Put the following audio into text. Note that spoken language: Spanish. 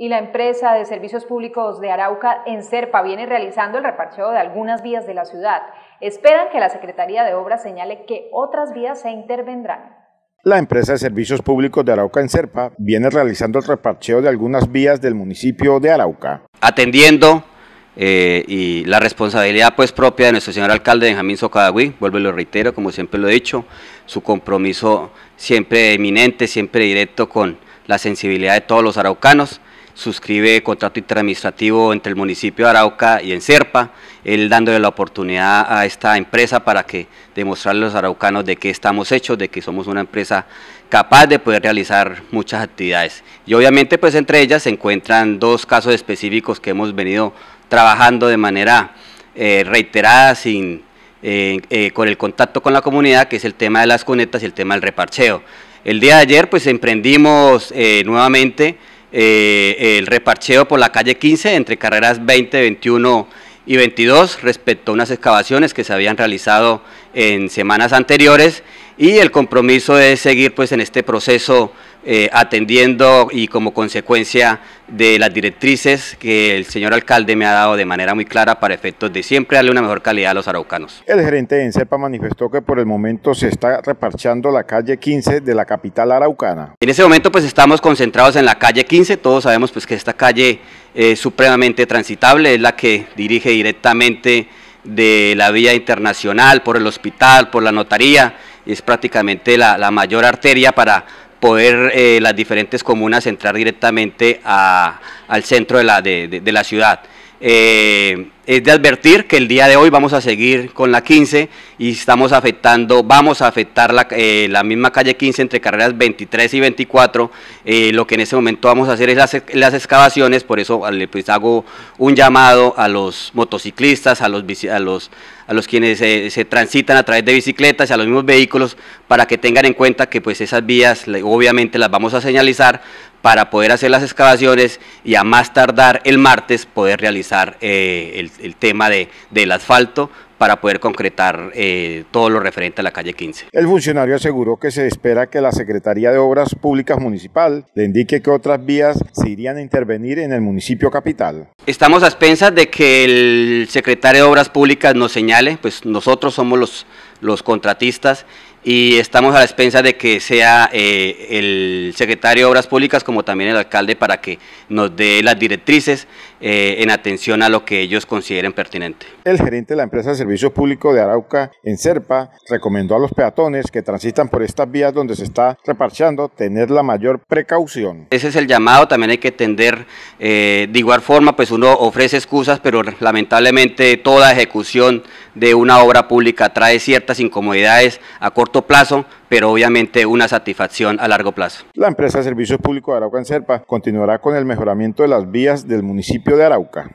y la empresa de servicios públicos de Arauca, en Serpa, viene realizando el reparcheo de algunas vías de la ciudad. Esperan que la Secretaría de Obras señale que otras vías se intervendrán. La empresa de servicios públicos de Arauca en Serpa viene realizando el reparcheo de algunas vías del municipio de Arauca. Atendiendo eh, y la responsabilidad pues propia de nuestro señor alcalde Benjamín Socadagüí, vuelvo y lo reitero, como siempre lo he dicho, su compromiso siempre eminente, siempre directo con la sensibilidad de todos los araucanos suscribe contrato interadministrativo entre el municipio de Arauca y en Serpa, él dándole la oportunidad a esta empresa para que demostrarle a los araucanos de qué estamos hechos, de que somos una empresa capaz de poder realizar muchas actividades. Y obviamente pues entre ellas se encuentran dos casos específicos que hemos venido trabajando de manera eh, reiterada sin, eh, eh, con el contacto con la comunidad, que es el tema de las cunetas y el tema del reparcheo. El día de ayer pues emprendimos nuevamente eh, el reparcheo por la calle 15 entre carreras 20, 21 y 22 respecto a unas excavaciones que se habían realizado en semanas anteriores y el compromiso de seguir pues en este proceso eh, atendiendo y como consecuencia de las directrices que el señor alcalde me ha dado de manera muy clara para efectos de siempre darle una mejor calidad a los araucanos. El gerente de Ensepa manifestó que por el momento se está reparchando la calle 15 de la capital araucana. En ese momento pues estamos concentrados en la calle 15, todos sabemos pues que esta calle es supremamente transitable, es la que dirige directamente de la vía internacional, por el hospital, por la notaría, es prácticamente la mayor arteria para poder eh, las diferentes comunas entrar directamente al centro de la, de, la ciudad. Eh, es de advertir que el día de hoy vamos a seguir con la 15 y estamos afectando, vamos a afectar la, eh, misma calle 15 entre carreras 23 y 24. lo que en ese momento vamos a hacer es las, excavaciones, por eso pues, hago un llamado a los motociclistas, a los, a los a los quienes se transitan a través de bicicletas, y a los mismos vehículos, para que tengan en cuenta que pues esas vías obviamente las vamos a señalizar para poder hacer las excavaciones y a más tardar el martes poder realizar eh, el, tema del asfalto para poder concretar eh, todo lo referente a la calle 15. El funcionario aseguró que se espera que la Secretaría de Obras Públicas Municipal le indique que otras vías se irían a intervenir en el municipio capital. Estamos a expensas de que el secretario de Obras Públicas nos señale, pues nosotros somos los los contratistas y estamos a la expensa de que sea eh, el secretario de Obras Públicas como también el alcalde para que nos dé las directrices eh, en atención a lo que ellos consideren pertinente. El gerente de la empresa de servicio público de Arauca en Serpa recomendó a los peatones que transitan por estas vías donde se está reparchando tener la mayor precaución. Ese es el llamado, también hay que tender eh, de igual forma, pues uno ofrece excusas, pero lamentablemente toda ejecución de una obra pública trae cierta incomodidades a corto plazo, pero obviamente una satisfacción a largo plazo. La empresa de servicios públicos de Arauca en Serpa continuará con el mejoramiento de las vías del municipio de Arauca.